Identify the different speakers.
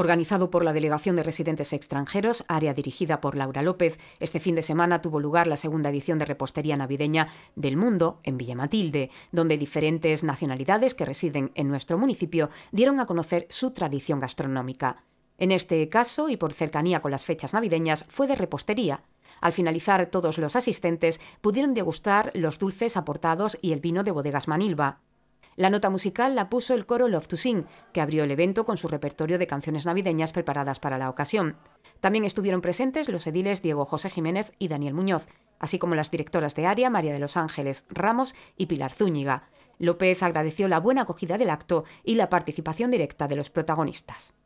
Speaker 1: Organizado por la Delegación de Residentes Extranjeros, área dirigida por Laura López, este fin de semana tuvo lugar la segunda edición de Repostería Navideña del Mundo en Villa Matilde, donde diferentes nacionalidades que residen en nuestro municipio dieron a conocer su tradición gastronómica. En este caso, y por cercanía con las fechas navideñas, fue de repostería, al finalizar, todos los asistentes pudieron degustar los dulces aportados y el vino de bodegas Manilva. La nota musical la puso el coro Love to Sing, que abrió el evento con su repertorio de canciones navideñas preparadas para la ocasión. También estuvieron presentes los ediles Diego José Jiménez y Daniel Muñoz, así como las directoras de área María de los Ángeles Ramos y Pilar Zúñiga. López agradeció la buena acogida del acto y la participación directa de los protagonistas.